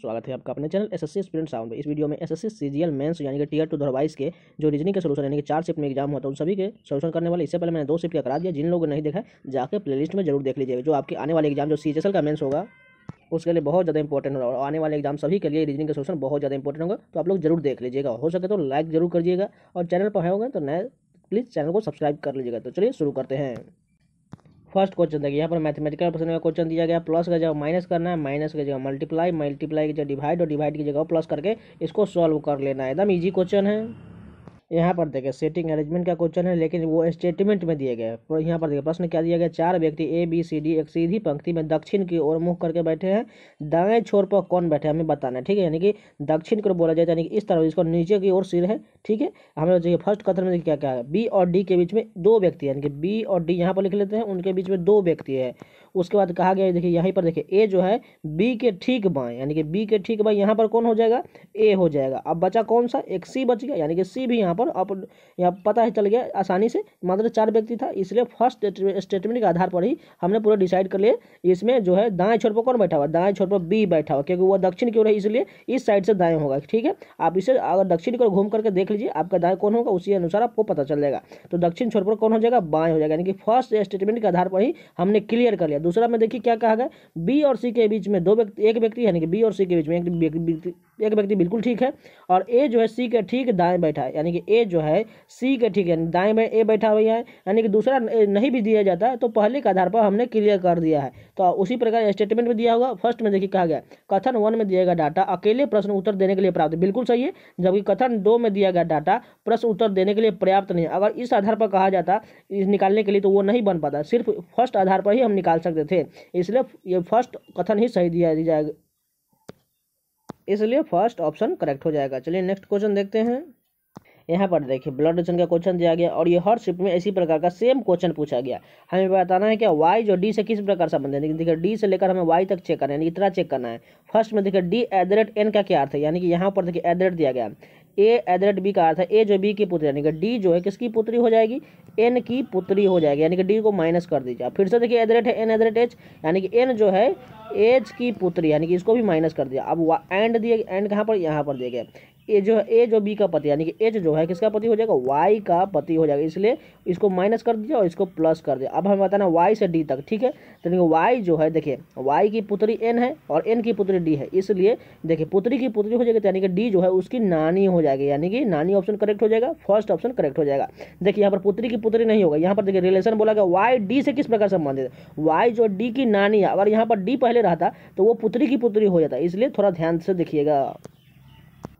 स्वागत है आपका अपने channel S SSC student sound में इस वीडियो में एसएससी सीजीएल मेंस यानी कि टीयर टू दरवाइस के जो रीजनिंग के सोलूशन यानी कि चार शिफ्ट में एग्जाम होता है उन सभी के सोल्यूशन करने वाले इससे पहले मैंने दो शिफ्ट का करा दिया जिन लोगों ने नहीं देखा जाकर प्ले में जरूर देख लीजिएगा जो आपके आने वाले एग्जाम जो सी का मेन्स होगा उसके लिए बहुत ज़्यादा इंपॉर्टेंट होगा और आने वाले एग्जाम सभी के लिए रीजनिंग का सोल्यूशन बहुत ज़्यादा इंपॉर्टेंट होगा तो आप लोग जरूर देख लीजिएगा हो सके तो लाइक जरूर करिएगा और चैनल पर होगा तो नए प्लीज़ चैनल को सब्सक्राइब कर लीजिएगा तो चलिए शुरू करते हैं फर्स्ट क्वेश्चन देखिए यहाँ पर मैथमेटिकल प्रश्न का क्वेश्चन दिया गया प्लस का जगह माइनस करना है माइनस की जगह मल्टीप्लाई मल्टीप्लाई की जगह डिवाइड और डिवाइड की जगह प्लस करके इसको सॉल्व कर लेना है एकदम ईजी क्वेश्चन है यहाँ पर देखें सेटिंग अरेंजमेंट का क्वेश्चन है लेकिन वो स्टेटमेंट में दिए गए और यहाँ पर देखें प्रश्न क्या दिया गया चार व्यक्ति ए बी सी डी एक सीधी पंक्ति में दक्षिण की ओर मुँह करके बैठे हैं दाएं छोर पर कौन बैठे हमें बताना है ठीक है यानी कि दक्षिण की ओर बोला जाए यानी कि इस तरह इसको नीचे की ओर सिर है ठीक है हमें चाहिए फर्स्ट कथन में क्या क्या है बी और डी के बीच में दो व्यक्ति यानी कि बी और डी यहाँ पर लिख लेते हैं उनके बीच में दो व्यक्ति है उसके बाद कहा गया देखिए यहीं पर देखिए ए जो है बी के ठीक बाएँ यानी कि बी के ठीक बाएँ यहाँ पर कौन हो जाएगा ए हो जाएगा अब बचा कौन सा एक सी बच गया यानी कि सी भी यहाँ पर अब यहाँ पता है चल गया आसानी से मात्र चार व्यक्ति था इसलिए फर्स्ट स्टेटमेंट के आधार पर ही हमने पूरा डिसाइड कर लिए इसमें जो है दाएँ छोर पर कौन बैठा हुआ दाएँ छोर पर बी बैठा हुआ क्योंकि वह दक्षिण की ओर है इसलिए इस साइड से दाएँ होगा ठीक है आप इसे अगर दक्षिण की ओर घूम करके देख लीजिए आपका दाएँ कौन होगा उसी अनुसार आपको पता चल जाएगा तो दक्षिण छोर पर कौन हो जाएगा बाएँ हो जाएगा यानी कि फर्स्ट स्टेटमेंट के आधार पर ही हमने क्लियर कर लिया दूसरा में देखिए क्या कहा गया बी और सी के बीच में दो व्यक्ति एक व्यक्ति यानी कि बी और सी के बीच में एक व्यक्ति एक व्यक्ति बिल्कुल ठीक है और ए जो है सी के ठीक दाएं बैठा है यानी कि ए जो है सी के ठीक यानी दाएं में ए बैठा हुआ है यानी कि दूसरा नहीं भी दिया जाता है तो पहले के आधार पर हमने क्लियर कर दिया है तो उसी प्रकार स्टेटमेंट में दिया होगा फर्स्ट में देखिए कहा गया कथन वन में दिया गया डाटा अकेले प्रश्न उत्तर देने के लिए प्राप्त बिल्कुल सही है जबकि कथन दो में दिया गया डाटा प्रश्न उत्तर देने के लिए पर्याप्त नहीं अगर इस आधार पर कहा जाता इस निकालने के लिए तो वो नहीं बन पाता सिर्फ फर्स्ट आधार पर ही हम निकाल सकते थे इसलिए ये फर्स्ट कथन ही सही दिया जाएगा इसलिए फर्स्ट ऑप्शन करेक्ट हो जाएगा चलिए नेक्स्ट क्वेश्चन देखते हैं यहाँ पर देखिए ब्लड डोनेशन का क्वेश्चन दिया गया और ये हर शिफ्ट में इसी प्रकार का सेम क्वेश्चन पूछा गया हमें बताना है कि वाई जो डी से किस प्रकार संबंधित है देखिए डी से लेकर हमें वाई तक चेक करना है इतना चेक करना है फर्स्ट में देखिए डी एट द का क्या अर्थ है यानी कि यहाँ पर देखिए एट दिया गया A at the rate B का अर्थ है ए जो बी की पुत्री यानी कि डी जो है किसकी पुत्री हो जाएगी एन की पुत्री हो जाएगी यानी कि डी को माइनस कर दीजिए फिर से देखिए एट द रेट है N at the rate H यानी कि एन जो है एच की पुत्री यानी कि इसको भी माइनस कर दिया अब एंड दिए एंड कहाँ पर यहाँ पर दिए गए ए जो है ए जो बी का पति यानी कि एच जो है किसका पति हो जाएगा वाई का पति हो जाएगा इसलिए इसको माइनस कर दिया और इसको प्लस कर दिया अब हमें बताना वाई से डी तक ठीक है तो देखिए वाई जो है देखिए वाई की पुत्री एन है और एन की पुत्री डी है इसलिए देखिए पुत्री की पुत्री हो जाएगी यानी कि डी जो है उसकी नानी हो जाएगी यानी कि नानी ऑप्शन करेक्ट हो जाएगा फर्स्ट ऑप्शन करेक्ट हो जाएगा देखिए यहाँ पर पुत्री की पुत्री नहीं होगा यहाँ पर देखिए रिलेशन बोला गया वाई डी से किस प्रकार संबंधित है वाई जो डी की नानी है अगर यहाँ पर डी पहले रहता तो वो पुत्री की पुत्री हो जाता इसलिए थोड़ा ध्यान से देखिएगा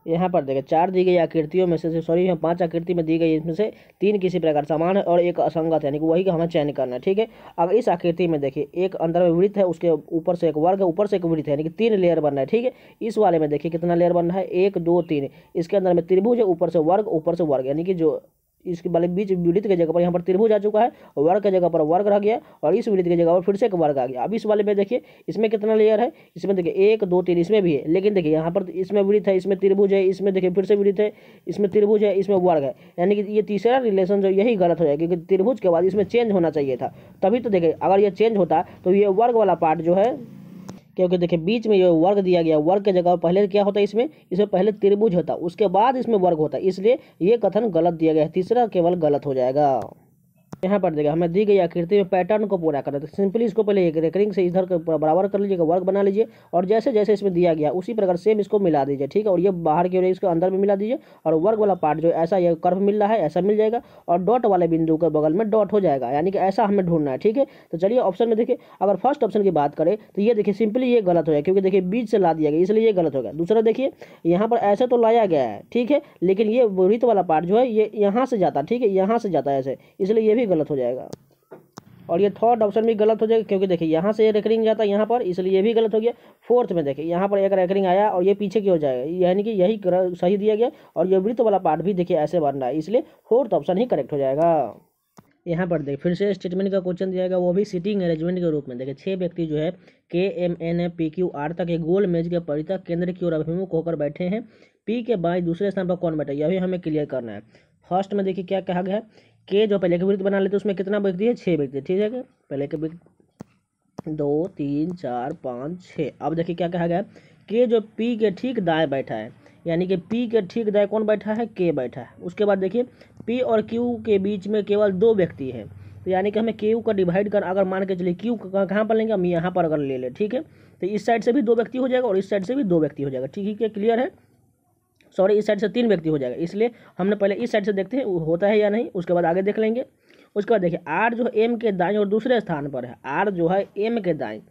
यहाँ पर देखें चार दी गई आकृतियों में से सॉरी यहाँ पांच आकृति में दी गई इसमें से तीन किसी प्रकार समान है और एक असंगत यानी कि वही का हमें चयन करना है ठीक है अब इस आकृति में देखिए एक अंदर में वृत्त है उसके ऊपर से एक वर्ग है ऊपर से एक वृत्त है यानी कि तीन लेयर बनना है ठीक है इस वाले में देखिए कितना लेयर बनना है एक दो तीन इसके अंदर में त्रिभुज है ऊपर से वर्ग ऊपर से वर्ग यानी कि जो इसके वाले बीच विलित के जगह पर यहाँ पर त्रिभुज आ चुका है वर्ग के जगह पर वर्ग रह गया और इस विलित की जगह पर फिर से एक वर्ग आ गया अब इस वाले में देखिए इसमें कितना लेयर है इसमें देखिए एक दो तीन इसमें भी है लेकिन देखिए यहाँ पर इसमें विलित है इसमें त्रिभुज है इसमें देखिए फिर से विलित है इसमें त्रिभुज है इसमें वर्ग है यानी कि ये तीसरा रिलेशन जो यही गलत हो जाए क्योंकि त्रिभुज के बाद इसमें चेंज होना चाहिए था तभी तो देखिए अगर ये चेंज होता तो ये वर्ग वाला पार्ट जो है क्योंकि देखिए बीच में जो वर्ग दिया गया वर्ग के जगह पहले क्या होता है इसमें इसमें पहले त्रिभुज होता उसके बाद इसमें वर्ग होता इसलिए ये कथन गलत दिया गया है तीसरा केवल गलत हो जाएगा यहाँ पर देखिए हमें दी गई आकृति में पैटर्न को पूरा करना तो सिंपली इसको पहले एक रेकरिंग से इधर बराबर कर लीजिएगा वर्क बना लीजिए और जैसे जैसे इसमें दिया गया उसी प्रकार सेम इसको मिला दीजिए ठीक है और ये बाहर की ओर इसको अंदर में मिला दीजिए और वर्क वाला पार्ट जो ऐसा ये कर्व मिल रहा है ऐसा मिल जाएगा और डॉट वाले बिंदु के बगल में डॉट हो जाएगा यानी कि ऐसा हमें ढूंढना है ठीक है तो चलिए ऑप्शन में देखिए अगर फर्स्ट ऑप्शन की बात करें तो ये देखिए सिंपली ये गलत हो गया क्योंकि देखिए बीच से ला दिया गया इसलिए ये गलत हो गया दूसरा देखिए यहाँ पर ऐसे तो लाया गया है ठीक है लेकिन ये वृत्त वाला पार्ट जो है ये यहाँ से जाता है ठीक है यहाँ से जाता है ऐसे इसलिए ये भी भी गलत हो जाएगा और ये थर्ड ऑप्शन भी गलत हो जाएगा क्योंकि देखिए यहाँ से ये रेकरिंग जाता है यहाँ पर इसलिए ये भी गलत हो गया फोर्थ में देखिए यहाँ पर एक रेकरिंग आया और ये पीछे की हो जाएगा यानी कि यही सही दिया गया और ये वृत्त वाला पार्ट भी देखिए ऐसे बन रहा है इसलिए फोर्थ ऑप्शन ही करेक्ट हो जाएगा यहाँ पर देखिए फिर से स्टेटमेंट का क्वेश्चन दिया गया वो भी सिटिंग अरेंजमेंट के रूप में देखिए छह व्यक्ति जो है के M N F P Q R तक एक गोल मेज के परिता केंद्र की ओर अभिमुख होकर बैठे हैं पी के बाई दूसरे स्थान पर कौन बैठा यह भी हमें क्लियर करना है फर्स्ट में देखिए क्या कहा गया है के जो पहले के वृत्त बना लेते हैं उसमें कितना व्यक्ति है छः व्यक्ति ठीक है पहले के वृत्त दो तीन चार पाँच छः अब देखिए क्या कहा गया के जो पी के ठीक दाएँ बैठा है यानी कि पी के ठीक दाएँ कौन बैठा है के बैठा है उसके बाद देखिए पी और क्यू के बीच में केवल दो व्यक्ति है तो यानी कि हमें के यू का डिवाइड कर अगर मान के चलिए क्यू कहाँ पर लेंगे हम यहाँ पर अगर ले लें ठीक है तो इस साइड से भी दो व्यक्ति हो जाएगा और इस साइड से भी दो व्यक्ति हो जाएगा ठीक है क्लियर है सॉरी इस साइड से तीन व्यक्ति हो जाएगा इसलिए हमने पहले इस साइड से देखते हैं होता है या नहीं उसके बाद आगे देख लेंगे उसके बाद देखिए आर जो है एम के दाएँ और दूसरे स्थान पर है आर जो है एम के दाएँ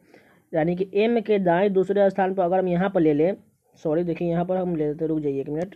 यानी कि एम के दाएँ दूसरे स्थान पर अगर हम यहाँ पर ले लें सॉरी देखिए यहाँ पर हम ले लेते रुक जाइए एक मिनट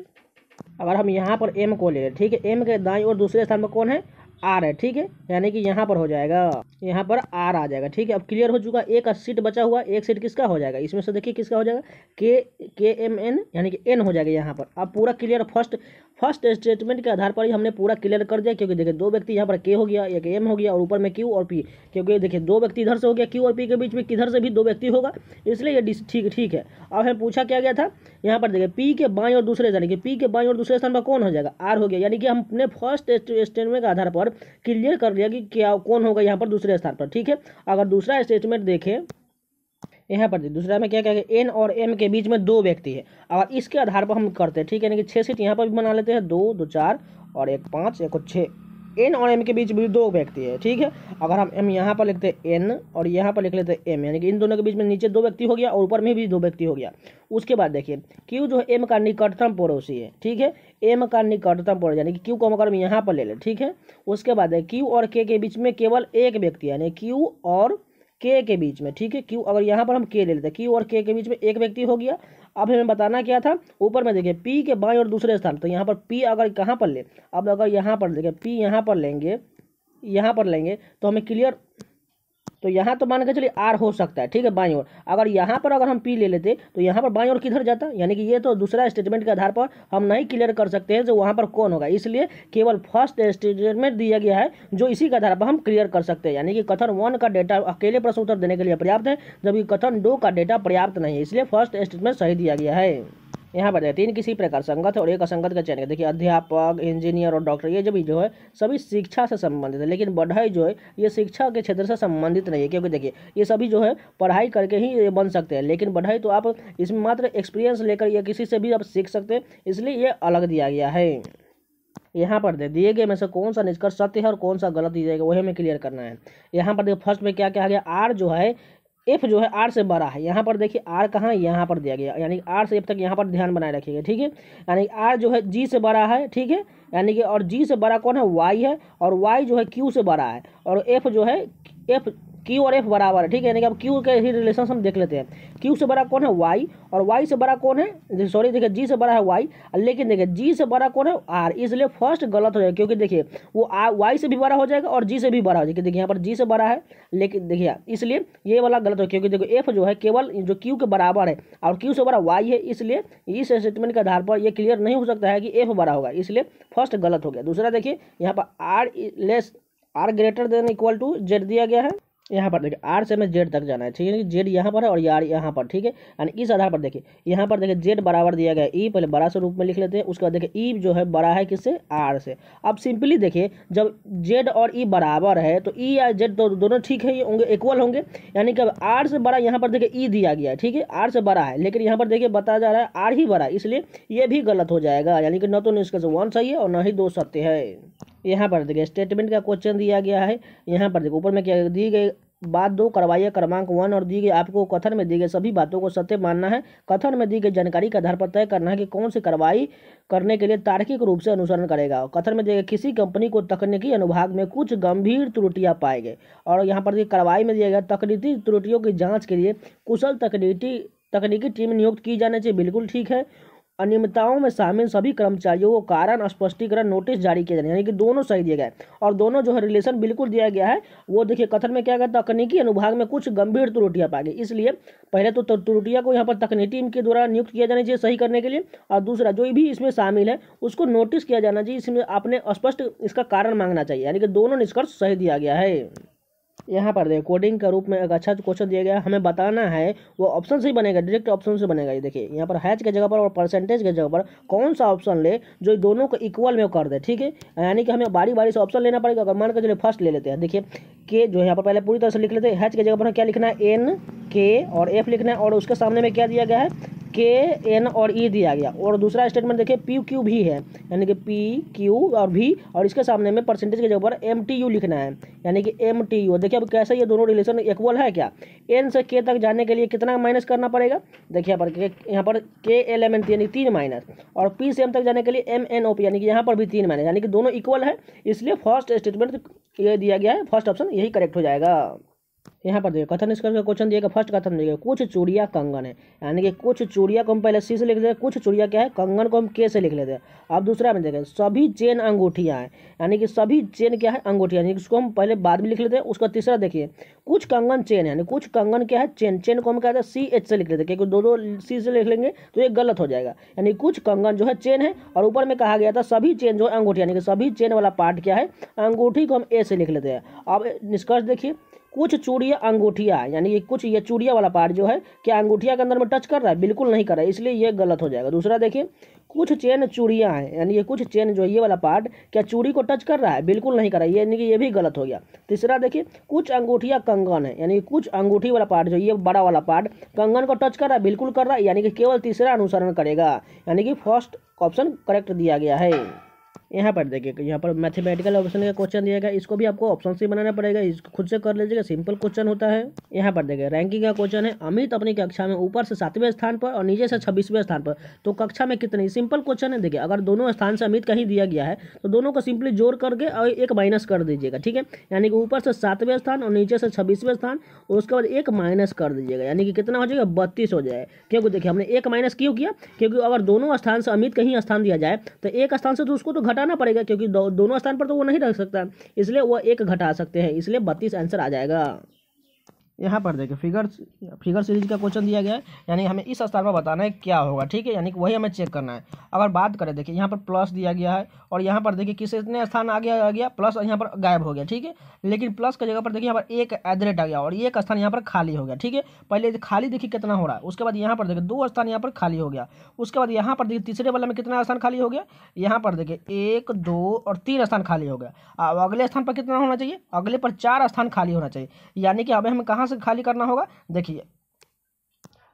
अगर हम यहाँ पर एम को ले ठीक है एम के दाएँ और दूसरे स्थान पर कौन है आर है ठीक है यानी कि यहाँ पर हो जाएगा यहाँ पर आर आ जाएगा ठीक है अब क्लियर हो चुका एक सीट बचा हुआ एक सीट किसका हो जाएगा इसमें से देखिए किसका हो जाएगा के के एम एन यानी कि एन हो जाएगा यहाँ पर अब पूरा क्लियर फर्स्ट फर्स्ट स्टेटमेंट के आधार पर ही हमने पूरा क्लियर कर दिया क्योंकि देखिए दो व्यक्ति यहाँ पर के हो गया एक एम हो गया और ऊपर में क्यू और पी क्योंकि देखिए दो व्यक्ति इधर से हो गया क्यू और पी के बीच में किधर से भी दो व्यक्ति होगा इसलिए ये ठीक ठीक है अब हमें पूछा क्या गया था यहाँ पर देखिए पी के बाई और दूसरे यानी कि पी के बाई और दूसरे स्थान पर कौन हो जाएगा आर हो गया यानी कि हमने फर्स्ट स्टेटमेंट के आधार पर क्लियर कर दिया कि क्या कौन होगा यहाँ पर दूसरे स्थान पर ठीक है अगर दूसरा स्टेटमेंट देखें यहाँ पर दूसरा में क्या क्या एन और एम के बीच में दो व्यक्ति है और इसके आधार पर हम करते हैं ठीक है यानी कि छः सीट यहाँ पर भी बना लेते हैं दो दो चार और एक पाँच एक और छः एन और एम के बीच भी दो व्यक्ति है ठीक है अगर हम एम यहाँ पर लिखते हैं एन और यहाँ पर लिख लेते हैं एम यानी कि इन दोनों के बीच में नीचे दो व्यक्ति हो गया और ऊपर में भी दो व्यक्ति हो गया उसके बाद देखिए क्यू जो है एम का निकटतम पड़ोसी है ठीक है एम का निकटतम पड़ोसी यानी कि क्यू को हम अगर यहाँ पर ले लें ठीक है उसके बाद क्यू और के के बीच में केवल एक व्यक्ति यानी क्यू और के के बीच में ठीक है क्यू अगर यहाँ पर हम के ले लेते हैं क्यू और के के बीच में एक व्यक्ति हो गया अब हमें बताना क्या था ऊपर में देखिए पी के बाएं और दूसरे स्थान तो यहाँ पर पी अगर कहाँ पर ले अब अगर यहाँ पर देखें पी यहाँ पर लेंगे यहाँ पर लेंगे तो हमें क्लियर तो यहाँ तो मान के चलिए आर हो सकता है ठीक है बाई ओर अगर यहाँ पर अगर हम पी ले लेते तो यहाँ पर बाई ओर किधर जाता यानी कि ये तो दूसरा स्टेटमेंट के आधार पर हम नहीं क्लियर कर सकते हैं जो वहाँ पर कौन होगा इसलिए केवल फर्स्ट स्टेटमेंट दिया गया है जो इसी के आधार पर हम क्लियर कर सकते हैं यानी कि कथन वन का डेटा अकेले प्रश्न उत्तर देने के लिए पर्याप्त है जबकि कथन दो का डेटा पर्याप्त नहीं है इसलिए फर्स्ट स्टेटमेंट सही दिया गया है यहाँ पर तीन किसी प्रकार संगत और एक असंगत का चयन देखिए अध्यापक इंजीनियर और डॉक्टर ये जब जो है सभी शिक्षा से संबंधित है लेकिन बढ़ई जो है ये शिक्षा के क्षेत्र से संबंधित नहीं है क्योंकि देखिए ये सभी जो है पढ़ाई करके ही ये बन सकते हैं लेकिन बढ़ई तो आप इसमें मात्र एक्सपीरियंस लेकर या किसी से भी आप सीख सकते हैं इसलिए ये अलग दिया गया है यहाँ पर दे दिए गए में से कौन सा निष्कर्ष सत्य है और कौन सा गलत दिया जाएगा वही हमें क्लियर करना है यहाँ पर देखिए फर्स्ट में क्या आ गया आर जो है एफ जो है आर से बड़ा है यहाँ पर देखिए आर कहाँ यहाँ पर दिया गया यानी आर से एफ तक यहाँ पर ध्यान बनाए रखिएगा ठीक है यानी आर जो है जी से बड़ा है ठीक है यानी कि और जी से बड़ा कौन है वाई है और वाई जो है क्यू से बड़ा है और एफ जो है एफ क्यू और एफ बराबर है ठीक है यानी कि अब क्यू के ही रिलेशन हम देख लेते हैं क्यू से बड़ा कौन है वाई और वाई से बड़ा कौन है सॉरी देखिए जी से बड़ा है वाई लेकिन देखिए जी से बड़ा कौन है आर इसलिए फर्स्ट गलत हो जाएगा क्योंकि देखिए वो वाई से भी बड़ा हो जाएगा और जी से भी बड़ा हो जाएगा देखिए यहाँ पर जी से बड़ा है लेकिन देखिए इसलिए ये वाला गलत हो क्योंकि देखो एफ जो है केवल जो क्यू के बराबर है और क्यू से बड़ा वाई है इसलिए इस स्टेटमेंट के आधार पर यह क्लियर नहीं हो सकता है कि एफ बड़ा होगा इसलिए फर्स्ट गलत हो गया दूसरा देखिए यहाँ पर R less R greater than equal to Z दिया गया है यहाँ पर देखिए आर से हमें जेड तक जाना है ठीक है जेड यहाँ पर है और यार यहाँ पर ठीक है यानी इस आधार पर देखिए यहाँ पर देखिए जेड बराबर दिया गया ई e पहले बड़ा से रूप में लिख लेते हैं उसके बाद देखिए ई e जो है बड़ा है किससे आर से अब सिंपली देखिए जब जेड और ई e बराबर है तो ई या जेड तो दोनों ठीक है होंगे इक्वल होंगे यानी कि अब आर से बड़ा यहाँ पर देखिए ई दिया गया है ठीक है आर से बड़ा है लेकिन यहाँ पर देखिए बताया जा रहा है आर ही बड़ा इसलिए ये भी गलत हो जाएगा यानी कि न तो इसका वन सही है और न ही दो सत्य है यहाँ पर देखिए स्टेटमेंट का क्वेश्चन दिया गया है यहाँ पर देखो ऊपर में क्या दी गई बात दो करवाइए क्रमांक वन और दी गई आपको कथन में दी गई सभी बातों को सत्य मानना है कथन में दी गई जानकारी के आधार पर तय करना है कि कौन सी कार्रवाई करने के लिए तार्किक रूप से अनुसरण करेगा कथन में दिए किसी कंपनी को तकनीकी अनुभाग में कुछ गंभीर त्रुटियां पाए गए और यहाँ पर कार्रवाई में दिया गया तकनीकी त्रुटियों की जाँच के लिए कुशल तकनीकी तकनीकी टीम नियुक्त की जानी चाहिए बिल्कुल ठीक है अनियमितताओं में शामिल सभी कर्मचारियों को कारण स्पष्टीकरण नोटिस जारी किया जाना यानी कि दोनों सही दिए गए और दोनों जो है रिलेशन बिल्कुल दिया गया है वो देखिए कथन में क्या गया तकनीकी अनुभाग में कुछ गंभीर त्रुटियाँ पाएगी गई इसलिए पहले तो त्रुटिया को यहाँ पर तकनीकी टीम के द्वारा नियुक्त किया जाना चाहिए सही करने के लिए और दूसरा जो भी इसमें शामिल है उसको नोटिस किया जाना चाहिए इसमें आपने स्पष्ट इसका कारण मांगना चाहिए यानी कि दोनों निष्कर्ष सही दिया गया है यहाँ पर देखिए कोडिंग के रूप में एक अच्छा क्वेश्चन दिया गया हमें बताना है वो ऑप्शन से बनेगा डायरेक्ट ऑप्शन से बनेगा ये देखिए यहाँ पर हैच के जगह पर और परसेंटेज के जगह पर कौन सा ऑप्शन ले जो दोनों को इक्वल में कर दे ठीक है यानी कि हमें बारी बारी से ऑप्शन लेना पड़ेगा अगर मान के चलिए फर्स्ट ले लेते हैं देखिए के जो यहाँ पर पहले पूरी तरह से लिख लेते हैं हैच के जगह पर क्या लिखना है एन के और एफ लिखना है और उसके सामने में क्या दिया गया है के एन और ई e दिया गया और दूसरा स्टेटमेंट देखिए पी क्यू भी है यानी कि पी क्यू और भी और इसके सामने में परसेंटेज के जगह पर एम टी यू लिखना है यानी कि एम टी यू देखिए अब कैसे ये दोनों रिलेशन इक्वल है क्या एन से के तक जाने के लिए कितना माइनस करना पड़ेगा देखिए यहाँ पर यहाँ पर के एल एम एन यानी तीन माइनस और पी से एम तक जाने के लिए एम एन ओ पी यानी कि यहाँ पर भी तीन माइनस यानी कि दोनों इक्वल है इसलिए फर्स्ट स्टेटमेंट ये दिया गया है फर्स्ट ऑप्शन यही करेक्ट हो जाएगा यहाँ पर देखिए कथन निष्कर्ष का क्वेश्चन दिएगा फर्स्ट कथन देखिए कुछ चूड़िया कंगन है यानी कि कुछ चूड़िया को हम पहले सी से लिख देते हैं कुछ चूड़िया क्या है कंगन को हम के से लिख लेते हैं अब दूसरा में देखें सभी चेन अंगूठियाँ हैं यानी कि सभी चेन क्या है अंगूठियाँ यानी उसको हम पहले बाद में लिख लेते हैं उसका तीसरा देखिए कुछ कंगन चेन यानी कुछ कंगन क्या है चेन चेन को हम कहते हैं सी एच से लिख लेते हैं क्योंकि दो दो सी से लिख लेंगे तो ये गलत हो जाएगा यानी कुछ कंगन जो है चेन है और ऊपर में कहा गया था सभी चेन जो है अंगूठी यानी कि सभी चेन वाला पार्ट क्या है अंगूठी को हम ए से लिख लेते हैं अब निष्कर्ष देखिए कुछ चूड़िया अंगूठिया यानी ये कुछ ये चूड़िया वाला पार्ट जो है क्या अंगूठिया के अंदर में टच कर रहा है बिल्कुल नहीं कर रहा है इसलिए ये गलत हो जाएगा दूसरा देखिए कुछ चेन चूड़ियाँ हैं यानी ये कुछ चेन जो है ये वाला पार्ट क्या चूड़ी को टच कर रहा है बिल्कुल नहीं कर रहा है यानी कि ये भी गलत हो गया तीसरा देखिए कुछ अंगूठिया कंगन है यानी कुछ अंगूठी वाला पार्ट जो ये बड़ा वाला पार्ट कंगन को टच कर रहा है बिल्कुल कर रहा है यानी कि केवल तीसरा अनुसरण करेगा यानी कि फर्स्ट ऑप्शन करेक्ट दिया गया है यहाँ पर देखिए यहाँ पर मैथमेटिकल ऑप्शन का क्वेश्चन दिया गया इसको भी आपको ऑप्शन से बनाना पड़ेगा इसको खुद से कर लीजिएगा सिंपल क्वेश्चन होता है यहाँ पर देखिए रैंकिंग का क्वेश्चन है अमित अपनी कक्षा में ऊपर से सातवें स्थान पर और नीचे से छब्बीसवें स्थान पर तो कक्षा में कितनी सिंपल क्वेश्चन है देखिए अगर दोनों स्थान से अमित कहीं दिया गया है तो दोनों को सिंपली जोड़ करके और एक माइनस कर दीजिएगा ठीक है यानी कि ऊपर से सातवें स्थान और नीचे से छब्बीसवें स्थान और उसके बाद एक माइनस कर दीजिएगा यानी कि कितना हो जाएगा बत्तीस हो जाए क्योंकि देखिए हमने एक माइनस क्यों किया क्योंकि अगर दोनों स्थान से अमित कहीं स्थान दिया जाए तो एक स्थान से तो उसको तो घटा घटाना पड़ेगा क्योंकि दो, दोनों स्थान पर तो वो नहीं रह सकता इसलिए वो एक घटा सकते हैं इसलिए बत्तीस आंसर आ जाएगा यहाँ पर देखिए फिगर फिगर सीरीज का क्वेश्चन दिया गया है यानी हमें इस स्थान पर बताना है क्या होगा ठीक है यानी कि वही हमें चेक करना है अगर बात करें देखिए यहाँ पर प्लस दिया गया है और यहाँ पर देखिए इतने स्थान आ गया आ गया प्लस यहाँ पर गायब हो गया ठीक है लेकिन प्लस की जगह पर देखिए यहाँ पर एक एट आ गया और एक स्थान यहाँ पर खाली हो गया ठीक है पहले खाली देखिए कितना हो रहा है उसके बाद यहाँ पर देखिए दो स्थान यहाँ पर खाली हो गया उसके बाद यहाँ पर देखिए तीसरे वाले में कितना स्थान खाली हो गया यहाँ पर देखिए एक दो और तीन स्थान खाली हो गया अब अगले स्थान पर कितना होना चाहिए अगले पर चार स्थान खाली होना चाहिए यानी कि अब हमें कहाँ से खाली करना होगा देखिए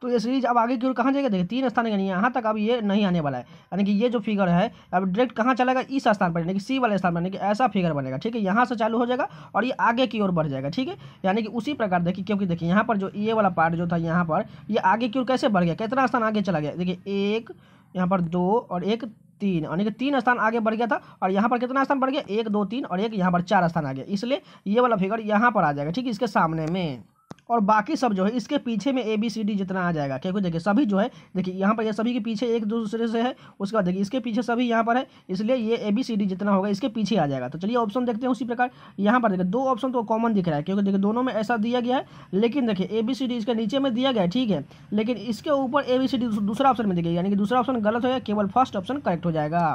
तो ये सीरीज अब आगे की ओर कहाँ जाएगा देखिए तीन स्थान यानी यहाँ तक अब ये नहीं आने वाला है यानी कि ये जो फिगर है अब डायरेक्ट कहाँ चलेगा इस स्थान पर यानी कि सी वाले स्थान पर यानी कि ऐसा फिगर बनेगा ठीक है यहाँ से चालू हो जाएगा और ये आगे की ओर बढ़ जाएगा ठीक है यानी कि उसी प्रकार देखिए क्योंकि देखिए यहाँ पर जो ये वाला पार्ट जो था यहाँ पर ये आगे की ओर कैसे बढ़ गया कितना स्थान आगे चला गया देखिए एक यहाँ पर दो और एक तीन यानी कि तीन स्थान आगे बढ़ गया था और यहाँ पर कितना स्थान बढ़ गया एक दो तीन और एक यहाँ पर चार स्थान आ गया इसलिए ये वाला फिगर यहाँ पर आ जाएगा ठीक है इसके सामने में और बाकी सब जो है इसके पीछे में ए बी सी डी जितना आ जाएगा क्योंकि देखिए सभी जो है देखिए यहाँ पर ये सभी के पीछे एक दूसरे से है उसके बाद देखिए इसके पीछे सभी यहाँ पर है इसलिए ये ए बी सी डी जितना होगा इसके पीछे आ जाएगा तो चलिए ऑप्शन देखते हैं उसी प्रकार यहाँ पर देखिए दो ऑप्शन तो कॉमन दिख रहा है क्योंकि देखिए दोनों में ऐसा दिया गया है लेकिन देखिए ए बी सी डी इसके नीचे में दिया गया ठीक है लेकिन इसके ऊपर ए बी सी डी दूसरा ऑप्शन में दिखेगा यानी कि दूसरा ऑप्शन गलत होगा केवल फर्स्ट ऑप्शन करेक्ट हो जाएगा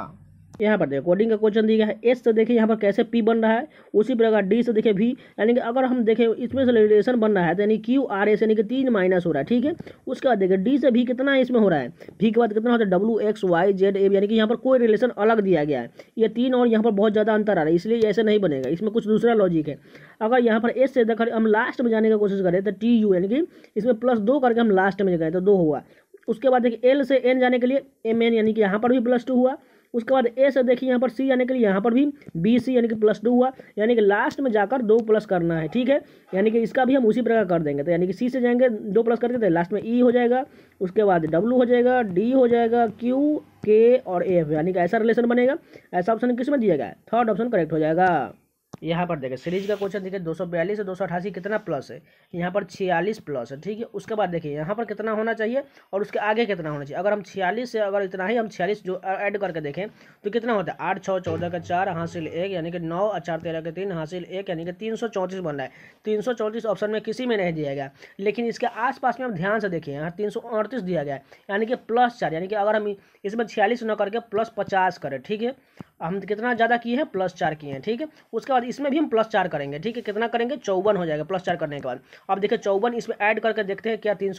यहाँ पर देखिए कोडिंग का क्वेश्चन दिया है एस से तो देखिए यहाँ पर कैसे पी बन रहा है उसी प्रकार डी से देखिए भी यानी कि अगर हम देखें इसमें से रिलेशन बन रहा है तो यानी क्यू आर एस यानी कि तीन माइनस हो रहा है ठीक है उसके बाद देखिए डी से भी कितना इसमें हो रहा है भी के बाद कितना होता है W X Y Z A यानी कि यहाँ पर कोई रिलेशन अलग दिया गया है ये तीन और यहाँ पर बहुत ज़्यादा अंतर आ रहा है इसलिए ऐसे नहीं बनेगा इसमें कुछ दूसरा लॉजिक है अगर यहाँ पर एस से देखकर हम लास्ट में जाने की कोशिश करें तो टी यू यानी कि इसमें प्लस दो करके हम लास्ट में गए तो दो हुआ उसके बाद देखिए एल से एन जाने के लिए एम एन यानी कि यहाँ पर भी प्लस टू हुआ उसके बाद ए से देखिए यहाँ पर सी यानी कि यहाँ पर भी बी सी यानी कि प्लस टू हुआ यानी कि लास्ट में जाकर दो प्लस करना है ठीक है यानी कि इसका भी हम उसी प्रकार कर देंगे तो यानी कि सी से जाएंगे दो प्लस करके तो लास्ट में ई e हो जाएगा उसके बाद डब्लू हो जाएगा डी हो जाएगा क्यू के और एफ यानी कि ऐसा रिलेशन बनेगा ऐसा ऑप्शन किस में दिया गया है थर्ड ऑप्शन करेक्ट हो जाएगा यहाँ पर देखें सीरीज का क्वेश्चन देखिए दो से दो कितना प्लस है यहाँ पर छियालीस प्लस है ठीक है उसके बाद देखिए यहाँ पर कितना होना चाहिए और उसके आगे कितना होना चाहिए अगर हम छियालीस से अगर इतना ही हम छियालीस जो ऐड करके देखें तो कितना होता है आठ छः चौदह का चार हासिल एक यानी कि नौ चार तेरह के तीन हासिल एक यानी कि तीन सौ चौंतीस बन रहा है तीन सौ चौंतीस ऑप्शन में किसी में नहीं दिया गया लेकिन इसके आस में हम ध्यान से देखिए यहाँ तीन सौ अड़तीस दिया गया है यानी कि प्लस चार यानी कि अगर हम इसमें छियालीस न करके प्लस पचास करें ठीक है हम कितना ज़्यादा किए हैं प्लस चार किए हैं ठीक है उसके बाद इसमें भी हम प्लस चार करेंगे ठीक है कितना करेंगे चौवन हो जाएगा प्लस चार करने के बाद अब देखिए चौवन इसमें ऐड करके देखते हैं क्या तीन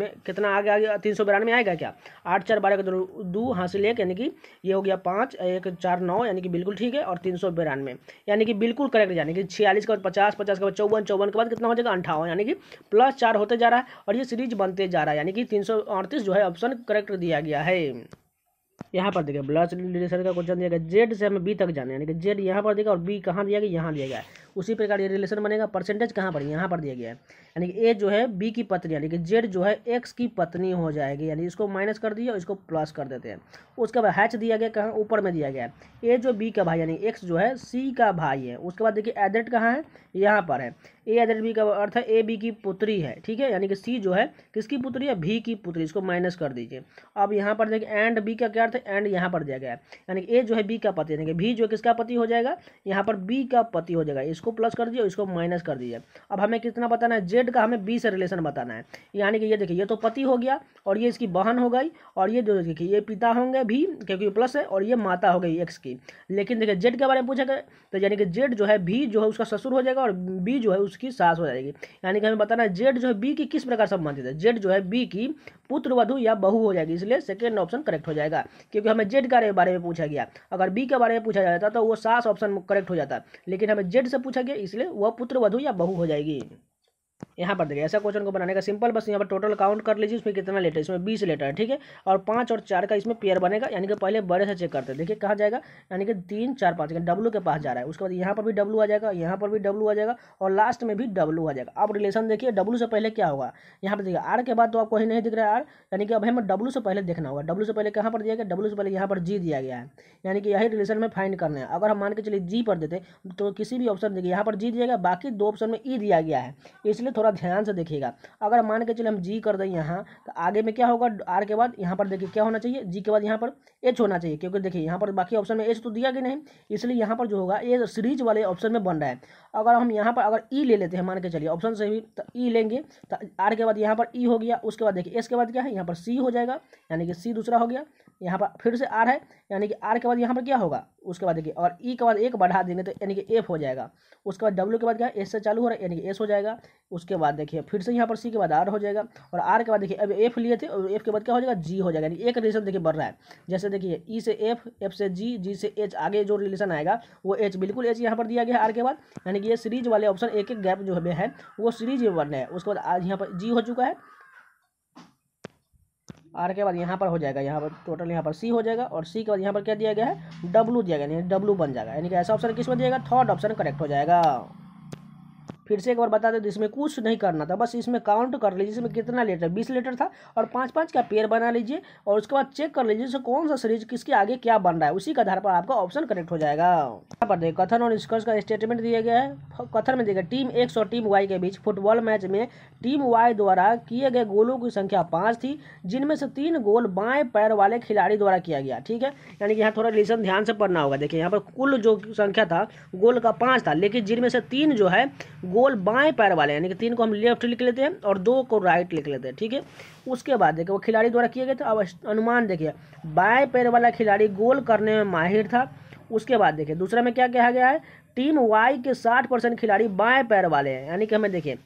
में कितना आगे आगे तीन सौ बिरानवे आएगा क्या आठ चार बारह का दो हासिल एक यानी कि ये हो गया पाँच एक चार नौ यानी कि बिल्कुल ठीक है और तीन सौ बिरानवे यानी कि बिल्कुल करेक्ट यानी कि छियालीस के बाद पचास पचास के बाद चौवन चौवन के बाद कितना हो जाएगा अंठावन यानी कि प्लस चार होते जा रहा है और ये सीरीज बनते जा रहा है यानी कि तीन जो है ऑप्शन करेक्ट दिया गया है यहाँ पर देखिए ब्लड रिलेशन का क्वेश्चन दिया गया जेड से हमें बी तक जाने यानी कि जेड यहाँ पर देगा और बी कहाँ दिया गया यहाँ दिया गया है उसी प्रकार ये रिलेशन बनेगा परसेंटेज कहाँ पर यहाँ पर दिया गया है यानी कि ए जो है बी की पत्नी यानी कि जेड जो है एक्स की पत्नी हो जाएगी यानी इसको माइनस कर दिए और इसको प्लस कर देते हैं उसके बाद हैच दिया गया कहाँ ऊपर में दिया गया है ए जो बी का भाई यानी एक्स जो है सी का भाई है उसके बाद देखिए एडेट कहाँ है यहाँ पर है ए अदर बी का अर्थ है ए बी की पुत्री है ठीक है यानी कि सी जो है किसकी पुत्री है भी की पुत्री इसको माइनस कर दीजिए अब यहाँ पर देखिए एंड बी का क्या अर्थ है एंड यहाँ पर दिया गया है यानी कि ए जो है बी का पति यानी कि भी जो किसका पति हो जाएगा यहाँ पर बी का पति हो जाएगा इसको प्लस कर दीजिए इसको माइनस कर दीजिए अब हमें कितना बताना है जेड का हमें बी से रिलेशन बताना है यानी कि ये देखिए ये तो पति हो गया और ये इसकी बहन हो गई और ये जो देखिए ये पिता होंगे भी क्योंकि प्लस है और ये माता हो गई एक्स की लेकिन देखिए जेड के बारे में पूछा गया तो यानी कि जेड जो है भी जो है उसका ससुर हो जाएगा और बी जो है उस उसकी सास हो जाएगी यानी कि हमें बताना जेड जो है बी की किस प्रकार संबंधित है जेड जो है बी की पुत्र वधु या बहू हो जाएगी इसलिए सेकेंड ऑप्शन करेक्ट हो जाएगा क्योंकि हमें जेड के बारे में पूछा गया अगर बी के बारे में पूछा जाता तो वो सास ऑप्शन करेक्ट हो जाता लेकिन हमें जेड से पूछा गया इसलिए वह पुत्र वधु या बहू हो जाएगी यहाँ पर देखिए ऐसा क्वेश्चन को बनाने का सिंपल बस यहाँ पर टोटल काउंट कर लीजिए उसमें कितना लेटर इसमें बीस लेटर है ठीक है और पाँच और चार का इसमें पेयर बनेगा यानी कि पहले बड़े से चेक करते हैं देखिए कहाँ जाएगा यानी कि तीन चार पाँच डब्लू के पास जा रहा है उसके बाद यहाँ पर भी डब्लू आ जाएगा यहाँ पर भी डब्लू आ जाएगा और लास्ट में भी डब्लू आ जाएगा अब रिलेशन देखिए डब्लू से पहले क्या होगा यहाँ पर देखिए आर के बाद तो आपको ही नहीं दिख रहा है आर यानी कि अब हमें डब्लू से पहले देखना होगा डब्लू से पहले कहाँ पर दिया गया डब्लू से पहले यहाँ पर जी दिया गया है यानी कि यही रिलेशन में फाइंड करना है अगर हम मान के चलिए जी पर देते तो किसी भी ऑप्शन देखिए यहाँ पर जी दिया गया बाकी दो ऑप्शन में ई e दिया गया है इसलिए इसलिए थोड़ा ध्यान से देखिएगा अगर मान के चलिए हम जी कर दें यहाँ तो आगे में क्या होगा आर के बाद यहाँ पर देखिए क्या होना चाहिए जी के बाद यहाँ पर एच होना चाहिए क्योंकि देखिए यहाँ पर बाकी ऑप्शन में एच तो दिया कि नहीं इसलिए यहाँ पर जो होगा ये सीरीज वाले ऑप्शन में बन रहा है अगर हम यहाँ पर अगर ई e ले लेते हैं मान के चलिए ऑप्शन से भी तो ई e लेंगे तो आर के बाद यहाँ पर ई e हो गया उसके बाद देखिए एस के बाद क्या है यहाँ पर सी हो जाएगा यानी कि सी दूसरा हो गया यहाँ पर फिर से आर है यानी कि आर के बाद यहाँ पर क्या होगा उसके बाद देखिए और ई e के बाद एक बढ़ा देंगे तो यानी कि एफ हो जाएगा उसके बाद डब्ल्यू के बाद क्या है एस से चालू हो रहा है यानी कि एस हो जाएगा उसके बाद देखिए फिर से यहाँ पर सी के बाद आर हो जाएगा और आर के बाद देखिए अब एफ लिए थे और एफ के बाद क्या हो जाएगा जी हो जाएगा यानी एक रिलेशन देखिए बढ़ रहा है जैसे देखिए ई e से एफ एफ से जी जी से एच आगे जो रिलेशन आएगा वो एच बिल्कुल एच यहाँ पर दिया गया आर के बाद यानी कि ये सीरीज वाले ऑप्शन एक एक गैप जो हमें है वो सीरीज में बढ़ रहे हैं उसके बाद आज यहाँ पर जी हो चुका है आर के बाद यहाँ पर हो जाएगा यहाँ पर टोटल यहाँ पर सी हो जाएगा और सी के बाद यहाँ पर क्या दिया गया है डब्लू दिया गया यानी डब्लू बन जाएगा यानी कि ऐसा ऑप्शन किस में दिएगा थर्ड ऑप्शन करेक्ट हो जाएगा फिर से एक बार बता दे तो इसमें कुछ नहीं करना था बस इसमें काउंट कर लीजिए इसमें कितना लेटर बीस लेटर था और पाँच पाँच का पेयर बना लीजिए और उसके बाद चेक कर लीजिए इसमें कौन सा सीरीज किसके आगे क्या बन रहा है उसी के आधार पर आपका ऑप्शन करेक्ट हो जाएगा यहाँ पर देखिए कथन और निष्कर्ष का स्टेटमेंट दिया गया है कथन में देखिए टीम एक्स और टीम वाई के बीच फुटबॉल मैच में टीम वाई द्वारा किए गए गोलों की संख्या पाँच थी जिनमें से तीन गोल बाएं पैर वाले खिलाड़ी द्वारा किया गया ठीक है यानी कि यहाँ थोड़ा रिलेशन ध्यान से पढ़ना होगा देखिए यहाँ पर कुल जो संख्या था गोल का पाँच था लेकिन जिनमें से तीन जो है गोल बाएं पैर वाले यानी कि तीन को हम लेफ्ट लिख लेते हैं और दो को राइट लिख लेते हैं ठीक है उसके बाद देखिए वो खिलाड़ी द्वारा किए गए थे अब अनुमान देखिए बाएं पैर वाला खिलाड़ी गोल करने में माहिर था उसके बाद देखिए दूसरा में क्या कहा गया है टीम वाई के साठ खिलाड़ी बाएँ पैर वाले हैं यानी कि हमें देखिए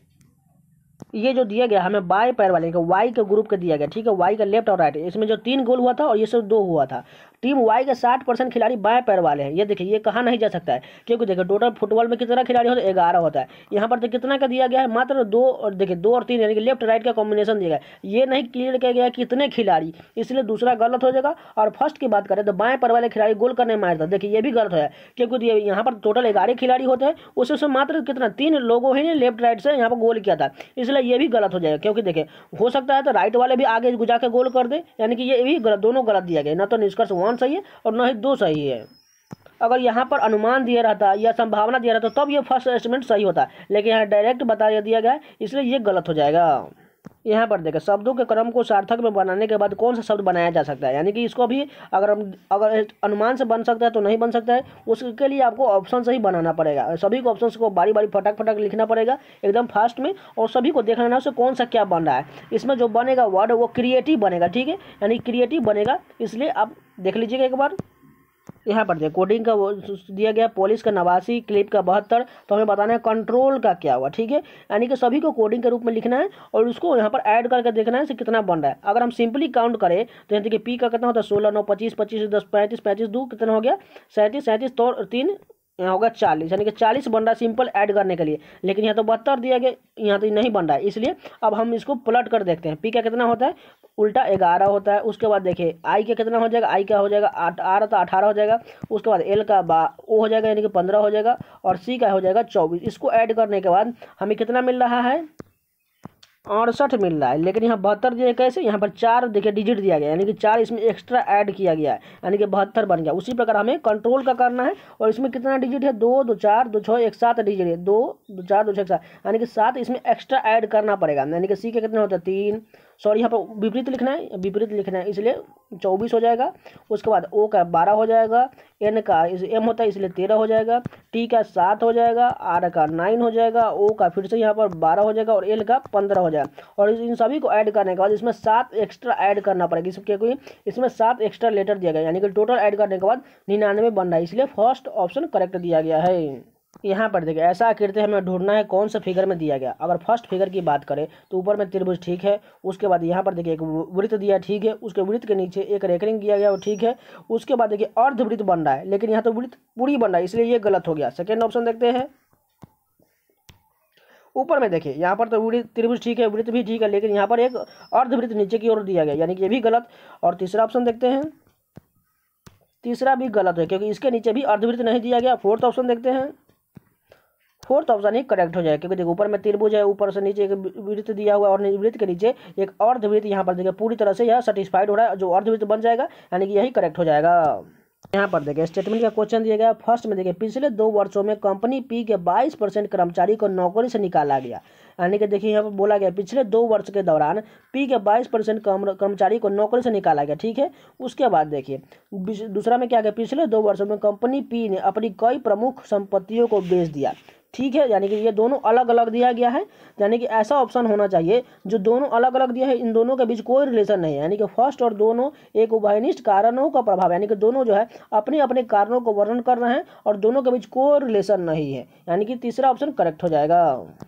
ये जो दिया गया हमें बाएं पैर वाले वाई के ग्रुप के दिया गया ठीक है वाई का लेफ्ट और राइट इसमें जो तीन गोल हुआ था और ये सिर्फ दो हुआ था टीम वाई के साठ परसेंट खिलाड़ी बाएं पैर वाले हैं ये देखिए ये कहा नहीं जा सकता है क्योंकि देखिए टोटल फुटबॉल में कितना खिलाड़ी होता है ग्यारह होता है यहाँ पर तो कितना का दिया गया है मात्र दो और देखिए दो और तीन यानी कि लेफ्ट राइट का कॉम्बिनेशन दिया गया ये नहीं क्लियर किया गया कितने खिलाड़ी इसलिए दूसरा गलत हो जाएगा और फर्स्ट की बात करें तो बाएं पैर वाले खिलाड़ी गोल करने में आया देखिए ये भी गलत जाए क्योंकि यहाँ पर टोटल ग्यारह खिलाड़ी होते हैं उसमें से मात्र कितना तीन लोगों ही ने लेफ्ट राइट से यहाँ पर गोल किया था इसलिए ये भी गलत हो जाएगा क्योंकि देखिए हो सकता है तो राइट वाले भी आगे गुजा के गोल कर दे यानी कि ये भी गलत दोनों गलत दिया गया ना तो निष्कर्ष वन कौन सही है और न ही दो सही है अगर यहाँ पर अनुमान दिया रहता या संभावना दिया रहता तब तो ये फर्स्ट एस्टिमेट सही होता लेकिन यहाँ डायरेक्ट बता दिया गया इसलिए ये गलत हो जाएगा यहाँ पर देखें शब्दों के क्रम को सार्थक में बनाने के बाद कौन सा शब्द बनाया जा सकता है यानी कि इसको भी अगर हम अगर अनुमान से बन सकता है तो नहीं बन सकता है उसके लिए आपको ऑप्शन से ही बनाना पड़ेगा सभी को ऑप्शन को बारी बारी फटाक फटाक लिखना पड़ेगा एकदम फास्ट में और सभी को देखना है उसे कौन सा क्या बन रहा है इसमें जो बनेगा वर्ड वो क्रिएटिव बनेगा ठीक है यानी क्रिएटिव बनेगा इसलिए आप देख लीजिएगा एक बार यहाँ पर देखिए कोडिंग का वो दिया गया पॉलिश का नवासी क्लिप का बहत्तर तो हमें बताना है कंट्रोल का क्या हुआ ठीक है यानी कि सभी को कोडिंग के रूप में लिखना है और उसको यहाँ पर ऐड करके देखना है कि कितना बन रहा है अगर हम सिंपली काउंट करें तो यहाँ देखिए पी का कितना होता है सोलह नौ पच्चीस पच्चीस दस पैंतीस पैंतीस दो कितना हो गया सैंतीस सैंतीस तो तीन यहाँ होगा चालीस यानी कि चालीस बन रहा है सिंपल ऐड करने के लिए लेकिन यहाँ तो बहत्तर दिया गया यहाँ तो नहीं बन रहा है इसलिए अब हम इसको प्लट कर देखते हैं पी का कितना होता है उल्टा ग्यारह होता है उसके बाद देखिए आई का कितना हो जाएगा आई का हो जाएगा आठ आर तो अठारह हो जाएगा उसके बाद एल का बा ओ हो जाएगा यानी कि पंद्रह हो जाएगा और सी का हो जाएगा चौबीस इसको ऐड करने के बाद हमें कितना मिल रहा है अड़सठ मिल रहा है लेकिन यहाँ बहत्तर दिए कैसे यहाँ पर चार देखिए डिजिट दिया गया यानी कि चार इसमें एक्स्ट्रा ऐड किया गया है यानी कि बहत्तर बन गया उसी प्रकार हमें कंट्रोल का करना है और इसमें कितना डिजिट है दो दो चार दो छः एक सात डिजिट है दो दो चार दो छः एक सात यानी कि सात इसमें एक्स्ट्रा ऐड करना पड़ेगा यानी कि सी के कितने होता है तीन सॉरी यहाँ पर विपरीत लिखना है विपरीत लिखना है इसलिए चौबीस हो जाएगा उसके बाद ओ का बारह हो जाएगा एन का इस एम होता है इसलिए तेरह हो जाएगा टी का सात हो जाएगा आर का नाइन हो जाएगा ओ का फिर से यहाँ पर बारह हो जाएगा और एल का पंद्रह हो जाएगा और इन सभी को ऐड करने के बाद इसमें सात एक्स्ट्रा ऐड करना पड़ेगा इसके इसमें सात एक्स्ट्रा लेटर दिया गया यानी कि टोटल ऐड करने के बाद निन्यानवे बन रहा है इसलिए फर्स्ट ऑप्शन करेक्ट दिया गया है यहाँ पर देखिए ऐसा आकृति हमें ढूंढना है कौन से फिगर में दिया गया अगर फर्स्ट फिगर की बात करें तो ऊपर में त्रिभुज ठीक है उसके बाद यहाँ पर देखिए एक वृत्त दिया ठीक है उसके वृत्त के नीचे एक रेकरिंग दिया गया वो ठीक है उसके बाद देखिए अर्धवृत्त बन रहा है लेकिन यहाँ तो वृत्त पूरी बन रहा है इसलिए ये गलत हो गया सेकेंड ऑप्शन देखते हैं ऊपर में देखिए यहाँ पर तो वृत्त त्रिभुज ठीक है वृत्त भी ठीक है लेकिन यहाँ पर एक अर्धवृत्त नीचे की ओर दिया गया यानी कि ये भी गलत और तीसरा ऑप्शन देखते हैं तीसरा भी गलत है क्योंकि इसके नीचे भी अर्धवृत्त नहीं दिया गया फोर्थ ऑप्शन देखते हैं फोर्थ ऑप्शन ही करेक्ट हो जाएगा क्योंकि देखो ऊपर में त्रिभुज है ऊपर से नीचे एक वृत्त दिया हुआ है और वृत्त के नीचे एक अर्धवृत्त यहाँ पर देखिए पूरी तरह से यह सेटिस्फाइड हो रहा है जो अर्धवृत्त बन जाएगा यानी कि यही करेक्ट हो जाएगा यहाँ पर देखिए स्टेटमेंट का क्वेश्चन दिया गया फर्स्ट में देखिए पिछले दो वर्षों में कंपनी पी के 22 परसेंट कर्मचारी को नौकरी से निकाला गया यानी कि देखिए यहाँ पर बोला गया पिछले दो वर्ष के दौरान पी के 22 परसेंट कर्मचारी को नौकरी से निकाला गया ठीक है उसके बाद देखिए दूसरा में क्या गया पिछले दो वर्षों में कंपनी पी ने अपनी कई प्रमुख संपत्तियों को बेच दिया ठीक है यानी कि ये दोनों अलग अलग दिया गया है यानी कि ऐसा ऑप्शन होना चाहिए जो दोनों अलग अलग दिया है इन दोनों के बीच कोई रिलेशन नहीं है यानी कि फर्स्ट और दोनों एक उभयनिष्ठ कारणों का प्रभाव यानी कि दोनों जो है अपने अपने कारणों को वर्णन कर रहे हैं और दोनों के बीच कोई रिलेशन नहीं है यानी कि तीसरा ऑप्शन करेक्ट हो जाएगा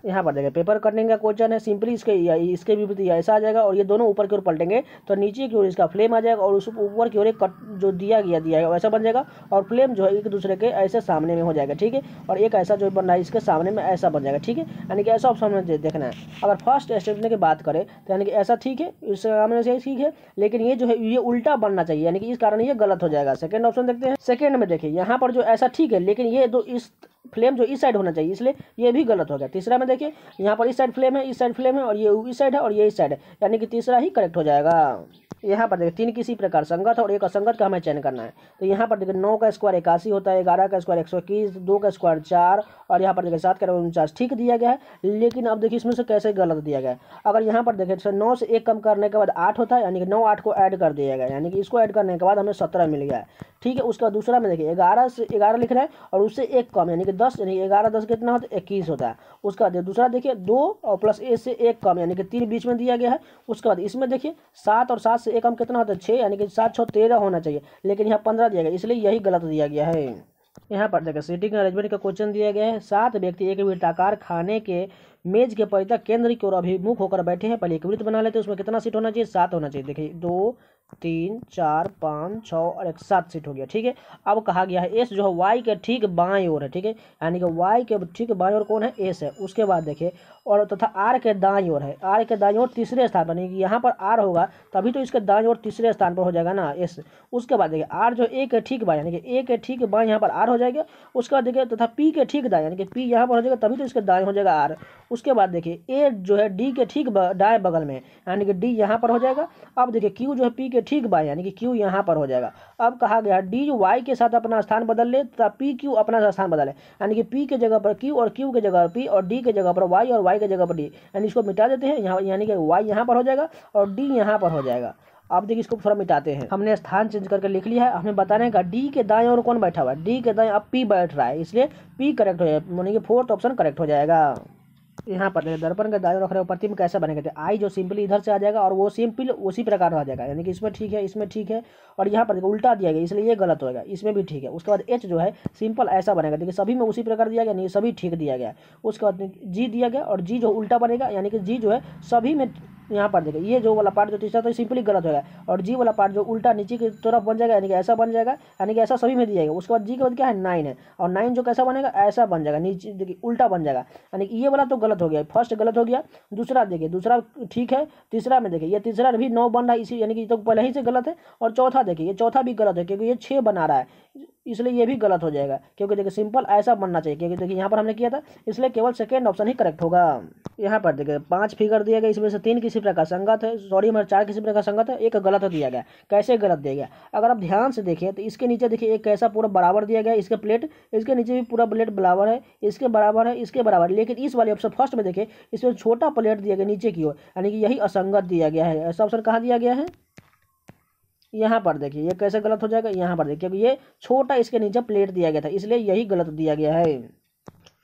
यहाँ पर देखिए पेपर कटिंग का क्वेश्चन है सिंपली इसके इसके विपरीत ऐसा आ जाएगा और ये दोनों ऊपर की ओर पलटेंगे तो नीचे की ओर इसका फ्लेम आ जाएगा और उस ऊपर की ओर एक कट जो दिया गया दिया है वैसा बन जाएगा और फ्लेम जो है एक दूसरे के ऐसे सामने में हो जाएगा ठीक है और एक ऐसा जो बन रहा है इसके सामने में ऐसा बन जाएगा ठीक है यानी कि ऐसा ऑप्शन हमें देखना है अगर फर्स्ट स्टेटमेंट की बात करें तो यानी कि ऐसा ठीक है इसके सामने से ठीक है लेकिन ये जो है ये उल्टा बनना चाहिए यानी कि इस कारण ये गलत हो जाएगा सेकेंड ऑप्शन देखते हैं सेकेंड में देखिए यहाँ पर जो ऐसा ठीक है लेकिन ये जो इस फ्लेम जो इस साइड होना चाहिए इसलिए ये भी गलत हो गया तीसरा में देखिए यहाँ पर इस साइड फ्लेम है इस साइड फ्लेम है और ये इस साइड है और ये इस साइड है यानी कि तीसरा ही करेक्ट हो जाएगा यहाँ पर देखिए तीन किसी प्रकार संगत और एक असंगत का हमें चयन करना है तो यहाँ पर देखिए नौ का स्क्वायर इक्यासी होता है ग्यारह का स्क्वायर एक सौ इक्कीस दो का स्क्वायर चार और यहाँ पर देखिए सात का उनचास ठीक दिया गया है लेकिन अब देखिए इसमें से कैसे गलत दिया गया अगर यहाँ पर देखिए नौ से एक कम करने के बाद आठ होता है यानी कि नौ आठ को ऐड कर दिया गया यानी कि इसको ऐड करने के बाद हमें सत्रह मिल गया है ठीक है उसका दूसरा में देखिए ग्यारह से ग्यारह लिख रहे हैं और उससे एक कम यानी कि दस यानी ग्यारह दस कितना होता है इक्कीस होता है उसका दूसरा देखिए दो और प्लस ए से एक कम यानी कि तीन बीच में दिया गया है उसके बाद इसमें देखिए सात और सात से एकम कितना होता तो है छः यानी कि सात छः तेरह होना चाहिए लेकिन यहाँ पंद्रह दिया गया इसलिए यही गलत दिया गया है यहाँ पर देखिए सीटिंग अरेंजमेंट का क्वेश्चन दिया गया है सात व्यक्ति एक वृत्ताकार खाने के मेज के परिता केंद्र की ओर अभिमुख होकर बैठे हैं पहले एक वृत्त बना लेते हैं उसमें कितना सीट होना चाहिए सात होना चाहिए देखिए दो तीन चार पाँच छः और एक सात सीट हो गया ठीक है अब कहा गया है एस जो है वाई के ठीक बाएँ ओर है ठीक है यानी कि वाई के ठीक बाएँ ओर कौन है एस है उसके बाद देखिए और तथा आर के दाई ओर है आर के दाई ओर तीसरे स्थान पर यानी यहाँ पर आर होगा तभी तो इसके दाई और तीसरे स्थान पर हो जाएगा ना एस उसके बाद देखिए आर जो ए के ठीक बाएँ यानी कि ए के ठीक बाएँ यहाँ पर आर हो जाएगा उसके बाद देखिए तथा पी के ठीक दाएँ यानी कि पी यहाँ पर हो जाएगा तभी तो इसके दाएँ हो जाएगा आर उसके बाद देखिए ए जो है डी के ठीक डाए बगल में यानी कि डी यहाँ पर हो जाएगा अब देखिए क्यू जो है पी के ठीक बाएँ यानी कि क्यू यहाँ पर हो जाएगा अब कहा गया डी वाई के साथ अपना स्थान बदल ले तथा पी क्यू अपना स्थान बदले यानी कि पी के जगह पर क्यू और क्यू के जगह पर पी और डी के जगह पर वाई और वाई वाई की जगह पर डी यानी इसको मिटा देते हैं यहाँ यानी कि वाई यहाँ पर हो जाएगा और डी यहाँ पर हो जाएगा आप देखिए इसको थोड़ा मिटाते हैं हमने स्थान चेंज करके लिख लिया है हमें बताने का डी के दाएं और कौन बैठा हुआ है डी के दाएं अब पी बैठ रहा है इसलिए पी करेक्ट हो जाएगा यानी कि फोर्थ ऑप्शन करेक्ट हो जाएगा यहाँ पर दर्पण का दायरा रख रहे हो प्रतिम कैसे बनेगा तो आई जो सिंपली इधर से आ जाएगा और वो सिंपल उसी प्रकार आ जाएगा यानी कि इसमें ठीक है इसमें ठीक है और यहाँ पर देखो उल्टा दिया गया इसलिए ये गलत होएगा इसमें भी ठीक है उसके बाद एच जो है सिंपल ऐसा बनेगा देखिए सभी में उसी प्रकार दिया गया नहीं सभी ठीक दिया गया उसके बाद जी दिया गया और जी जो उल्टा बनेगा यानी कि जी जो है सभी में यहाँ पर देखिए ये जो वाला पार्ट जो तीसरा तो सिंपली गलत होगा और जी वाला पार्ट जो उल्टा नीचे की तरफ बन जाएगा यानी कि ऐसा बन जाएगा यानी कि ऐसा सभी में दिया जाएगा उसके बाद जी के बाद क्या है नाइन है और नाइन जो कैसा बनेगा ऐसा बन जाएगा नीचे देखिए उल्टा बन जाएगा यानी कि ये वाला तो गलत हो गया फर्स्ट गलत हो गया दूसरा देखिए दूसरा ठीक है तीसरा में देखिए ये तीसरा भी नौ बन रहा है इसी यानी कि तो पहले ही से गलत है और चौथा देखिए ये चौथा भी गलत है क्योंकि ये छः बना रहा है इसलिए ये भी गलत हो जाएगा क्योंकि देखिए सिंपल ऐसा बनना चाहिए क्योंकि देखिए यहाँ पर हमने किया था इसलिए केवल सेकेंड ऑप्शन ही करेक्ट होगा यहाँ पर देखिए पांच फिगर दिया गया इसमें से तीन किसी प्रकार संगत है सॉरी हमारे मतलब चार किसी प्रकार संगत है एक गलत दिया गया कैसे गलत दिया गया अगर आप ध्यान से देखिए तो इसके नीचे देखिए एक कैसा पूरा बराबर दिया गया इसके प्लेट इसके नीचे भी पूरा प्लेट बराबर है इसके बराबर है इसके बराबर लेकिन इस वाले ऑप्शन फर्स्ट में देखिए इसमें छोटा प्लेट दिया गया नीचे की ओर यानी कि यही असंगत दिया गया है ऐसा ऑप्शन कहाँ दिया गया है यहाँ पर देखिए ये कैसे गलत हो जाएगा यहाँ पर देखिए ये छोटा इसके नीचे प्लेट दिया गया था इसलिए यही गलत दिया गया है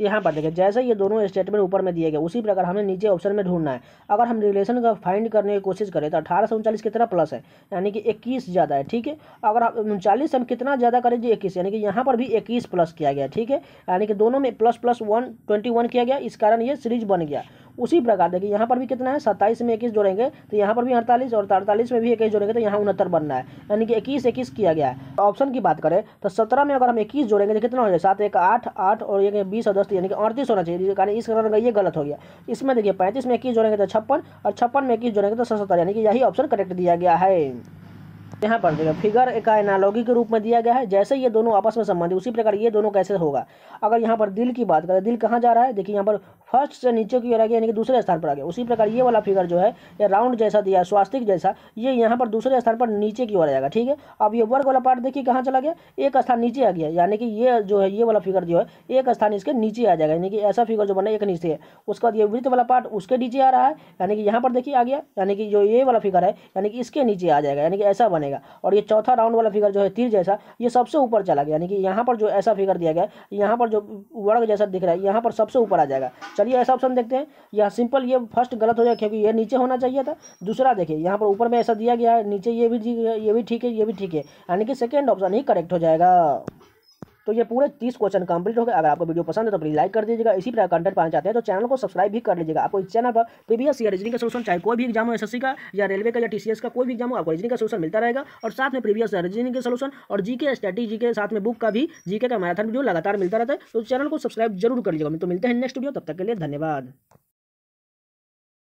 यहाँ पर देखिए जैसे ये दोनों स्टेटमेंट ऊपर में दिए गए उसी प्रकार हमें नीचे ऑप्शन में ढूंढना है अगर हम रिलेशन का फाइंड करने की कोशिश करें तो अठारह सौ उनचालीस कितना प्लस है यानी कि इक्कीस ज़्यादा है ठीक है अगर उनचालीस हम कितना ज़्यादा करें जी इक्कीस यानी कि यहाँ पर भी इक्कीस प्लस किया गया ठीक है यानी कि दोनों में plus plus one twenty one किया गया इस कारण ये सीरीज बन गया उसी प्रकार देखिए यहाँ पर भी कितना है सत्ताईस में इक्कीस जोड़ेंगे तो यहाँ पर भी अड़तालीस और अड़तालीस में भी इक्कीस जोड़ेंगे तो यहाँ उनहत्तर बनना है यानी कि इक्कीस इक्कीस किया गया है ऑप्शन तो की बात करें तो सत्रह में अगर हम इक्कीस जोड़ेंगे तो कितना हो जाए सात एक आठ आठ और एक बीस और दस यानी कि अड़तीस होना चाहिए कारण इस कारण ये गलत हो गया इसमें देखिए पैंतीस में इक्कीस जोड़ेंगे तो छप्पन और छप्पन में इक्कीस जोड़ेंगे तो सत्तर यानी कि यही ऑप्शन करेक्ट दिया गया है यहाँ पर देखिए फिगर का एनालॉगी के रूप में दिया गया है जैसे ये दोनों आपस में संबंधित उसी प्रकार ये दोनों कैसे होगा अगर यहाँ पर दिल की बात करें दिल कहाँ जा रहा है देखिए यहाँ पर फर्स्ट से नीचे की ओर आ गया यानी कि दूसरे स्थान पर आ गया उसी प्रकार ये वाला फिगर जो है ये राउंड जैसा दिया स्वास्तिक जैसा ये यहाँ पर दूसरे स्थान पर नीचे की ओर आ जाएगा ठीक है अब ये वर्ग वाला पार्ट देखिए कहाँ चला गया एक स्थान नीचे आ गया यानी कि ये जो है ये वाला फिगर जो है एक स्थान इसके नीचे आ जाएगा यानी कि ऐसा फिगर जो बना एक नीचे है उसके बाद ये वृत्त वाला पार्ट उसके नीचे आ रहा है यानी कि यहाँ पर देखिए आ गया यानी कि जो ये वाला फिगर है यानी कि इसके नीचे आ जाएगा यानी कि ऐसा बनेगा जाएगा और ये चौथा राउंड वाला फिगर जो है तीर जैसा ये सबसे ऊपर चला गया यानी कि यहाँ पर जो ऐसा फिगर दिया गया यहाँ पर जो वर्ग जैसा दिख रहा है यहाँ पर सबसे ऊपर आ जाएगा चलिए ऐसा ऑप्शन देखते हैं यह सिंपल ये फर्स्ट गलत हो जाएगा क्योंकि ये नीचे होना चाहिए था दूसरा देखिए यहाँ पर ऊपर में ऐसा दिया गया है नीचे ये भी ये भी ठीक है ये भी ठीक है यानी कि सेकेंड ऑप्शन ही करेक्ट हो जाएगा तो ये पूरे तीस क्वेश्चन कंप्लीट हो गए अगर आपको वीडियो पसंद है तो प्लीज लाइक कर दीजिएगा इसी प्रकार कंटेंट पाना चाहते हैं तो चैनल को सब्सक्राइब भी कर लीजिएगा आपको इस चैनल पर प्रीवियस या रीजनिंग का सोल्यूशन चाहे कोई भी एग्जाम हो एस का या रेलवे का या टीसीएस का कोई भी एग्जाम हो आपको रीजनिंग का सोल्यूशन मिलता रहेगा और साथ में प्रीवियस रीजनिंग के सोल्यूशन और जीके स्टडी के साथ में बुक का भी जीके का मैराथन वीडियो लगातार मिलता रहता है तो चैनल को सब्सक्राइब जरूर कर लीजिएगा तो मिलते हैं नेक्स्ट वीडियो तब तक के लिए धन्यवाद